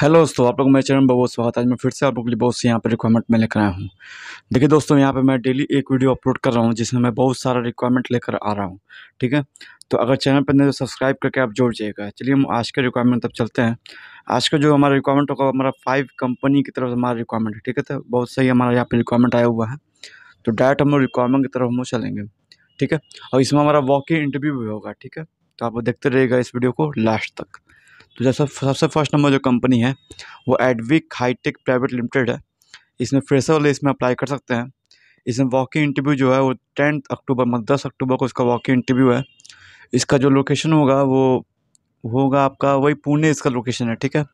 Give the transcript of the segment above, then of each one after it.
hello दोस्तों आप लोग मेरे चैनल में बहुत स्वागत आज मैं फिर से आप लोग बहुत सी यहाँ पर रिक्वायरमेंट में लेकर आया हूँ देखिए दोस्तों यहाँ पे मैं डेली एक वीडियो अपलोड कर रहा हूँ जिसमें मैं बहुत सारा रिक्वायरमेंट लेकर आ रहा हूँ ठीक है तो अगर चैनल पर नहीं तो सब्सक्राइब करके आप जोड़ जाइएगा चलिए हम आज के रिक्वायरमेंट तब चलते हैं आज का जो हमारा रिक्वायरमेंट होगा हमारा फाइव कंपनी की तरफ हमारा रिक्वायरमेंट है ठीक है तो बहुत सही हमारा यहाँ पर रिक्वायरमेंट आया हुआ है तो डायरेक्ट हम रिक्वायरमेंट की तरफ हम चलेंगे ठीक है और इसमें हमारा वॉक इंटरव्यू भी होगा ठीक है तो आप देखते रहिएगा इस वीडियो को लास्ट तक तो जैसा सबसे फर्स्ट नंबर जो कंपनी है वो एडविक हाईटेक प्राइवेट लिमिटेड है इसमें फ्रेशर वाले इसमें अप्लाई कर सकते हैं इसमें वॉकिंग इंटरव्यू जो है वो टेंथ अक्टूबर मतलब दस अक्टूबर को इसका वॉकिंग इंटरव्यू है इसका जो लोकेशन होगा वो होगा आपका वही पुणे इसका लोकेशन है ठीक है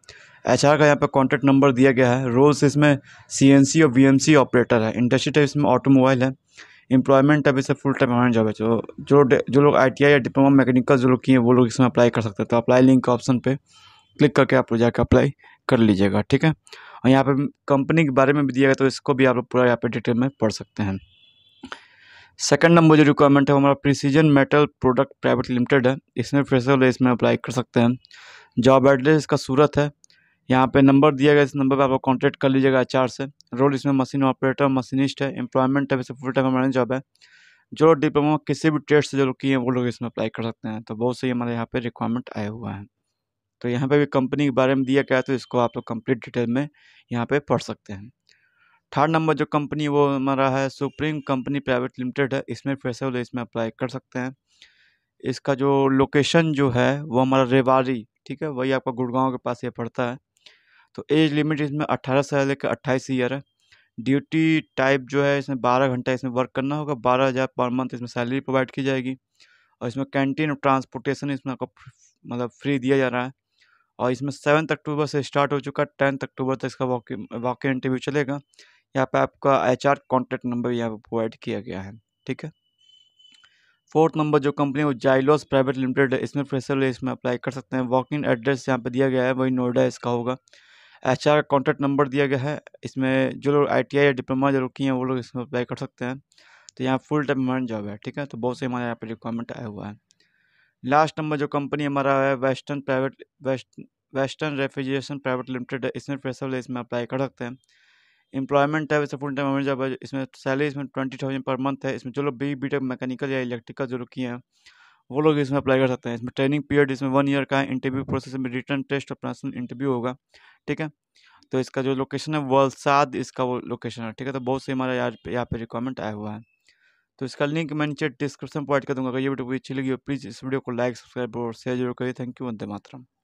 एच का यहाँ पर कॉन्टैक्ट नंबर दिया गया है रोज़ इसमें सी और वी ऑपरेटर है इंडस्ट्री टाइप इसमें ऑटोमोबाइल है एम्प्लॉयमेंट अभी इसे फुल टाइम परमानेंट जॉब है तो जो जो जो लोग आई या डिप्लोमा मैकेनिकल जो लोग किए हैं वो लोग इसमें अप्लाई कर सकते हैं तो अप्लाई लिंक के ऑप्शन पर क्लिक करके आप लोग जाकर अप्लाई कर लीजिएगा ठीक है और यहाँ पर कंपनी के बारे में भी दिया गया तो इसको भी आप लोग पूरा यहाँ पर डिटेल में पढ़ सकते हैं सेकंड नंबर जो रिक्वायरमेंट है वो हमारा precision metal product private limited है इसमें फ्रेशर इसमें अप्लाई कर सकते हैं जॉब एड्रेस इसका सूरत है यहाँ पे नंबर दिया गया इस नंबर पे आप लोग कॉन्टैक्ट कर लीजिएगा अचार से रोल इसमें मशीन ऑपरेटर मशीनिस्ट है एम्प्लॉयमेंट है वैसे फुल टाइम हमारे जॉब है जो डिप्लोमा किसी भी ट्रेड से जो लोग किए हैं वो लोग इसमें अप्लाई कर सकते हैं तो बहुत सही हमारे यहाँ पे रिक्वायरमेंट आया हुआ है तो यहाँ पे भी कंपनी के बारे में दिया गया तो इसको आप लोग कंप्लीट डिटेल में यहाँ पे पढ़ सकते हैं थर्ड नंबर जो कंपनी वो हमारा है सुप्रीम कंपनी प्राइवेट लिमिटेड है इसमें वो इसमें अप्लाई कर सकते हैं इसका जो लोकेशन जो है वो हमारा रेवारी ठीक है वही आपका गुड़गांव के पास ये पड़ता है तो एज लिमिट इसमें अट्ठारह से लेकर अट्ठाईस ईयर है ड्यूटी टाइप जो है इसमें बारह घंटा इसमें वर्क करना होगा बारह हज़ार पर मंथ इसमें सैलरी प्रोवाइड की जाएगी और इसमें कैंटीन और ट्रांसपोर्टेशन इसमें आपको मतलब फ्री दिया जा रहा है और इसमें सेवन्थ अक्टूबर से स्टार्ट हो चुका है टेंथ अक्टूबर तक इसका वॉक वॉक इंटरव्यू चलेगा यहाँ पर आपका एच आर कॉन्टैक्ट नंबर यहाँ पर प्रोवाइड किया गया है ठीक है फोर्थ नंबर जो कंपनी है वो जाइलोस प्राइवेट लिमिटेड है इसमें फ्रेशर इसमें अप्लाई कर सकते हैं वॉक इन एड्रेस यहाँ पे दिया गया है वही नोएडा इसका होगा एच आर कॉन्टैक्ट नंबर दिया गया है इसमें जो लोग आई टी आई या डिप्लोमा जो किए हैं वो लोग इसमें अप्लाई कर सकते हैं तो यहाँ फुल टाइम परमानेंट जॉब है ठीक है तो बहुत से हमारे यहाँ पर रिक्वायरमेंट आया हुआ है लास्ट नंबर जो कंपनी हमारा है western private western refrigeration private limited है इसमें फ्रेशर इसमें अप्लाई कर सकते हैं एम्प्लॉयमेंट है वैसे फुल टाइम जॉब है इसमें सैलरी इसमें ट्वेंटी थाउजेंड पर मंथ है इसमें जो लोग बी बी टेक मैकेनिकल या इलेक्ट्रिकल जो रुकी किए हैं वो लोग इसमें अप्लाई कर सकते हैं इसमें ट्रेनिंग पीरियड इसमें वन ईयर का है इंटरव्यू प्रोसेस में रिटर्न टेस्ट और पर्सनल इंटरव्यू होगा ठीक है तो इसका जो लोकेशन है वलसाद इसका वो लोकेशन है ठीक है तो बहुत से हमारा यार यहाँ पे रिक्वायरमेंट आया हुआ है तो इसका लिंक मैं नीचे डिस्क्रिप्शन प्रोवाइड कर दूंगा अगर ये वीडियो अच्छी लगी हो प्लीज़ इस वीडियो को लाइक सब्सक्राइब और शेयर जरूर करिए थैंक यू वंदे मातरम